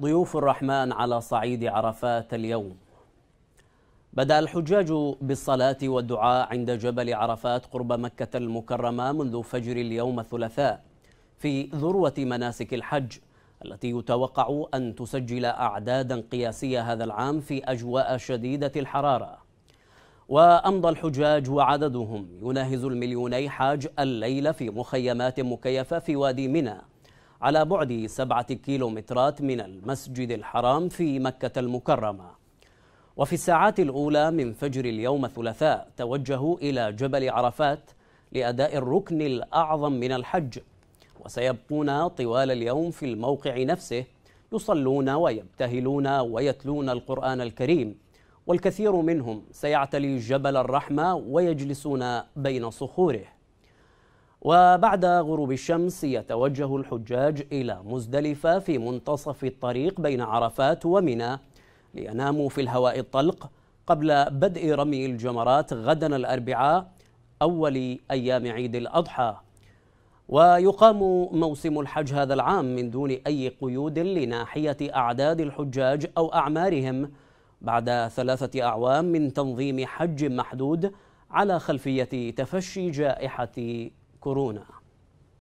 ضيوف الرحمن على صعيد عرفات اليوم بدا الحجاج بالصلاه والدعاء عند جبل عرفات قرب مكه المكرمه منذ فجر اليوم الثلاثاء في ذروه مناسك الحج التي يتوقع ان تسجل اعدادا قياسيه هذا العام في اجواء شديده الحراره وامضى الحجاج وعددهم يناهز المليوني حاج الليله في مخيمات مكيفه في وادي منى على بعد سبعة كيلومترات من المسجد الحرام في مكة المكرمة وفي الساعات الأولى من فجر اليوم الثلاثاء توجهوا إلى جبل عرفات لأداء الركن الأعظم من الحج وسيبقون طوال اليوم في الموقع نفسه يصلون ويبتهلون ويتلون القرآن الكريم والكثير منهم سيعتلي جبل الرحمة ويجلسون بين صخوره وبعد غروب الشمس يتوجه الحجاج إلى مزدلفة في منتصف الطريق بين عرفات ومنى ليناموا في الهواء الطلق قبل بدء رمي الجمرات غدا الأربعاء أول أيام عيد الأضحى ويقام موسم الحج هذا العام من دون أي قيود لناحية أعداد الحجاج أو أعمارهم بعد ثلاثة أعوام من تنظيم حج محدود على خلفية تفشي جائحة كورونا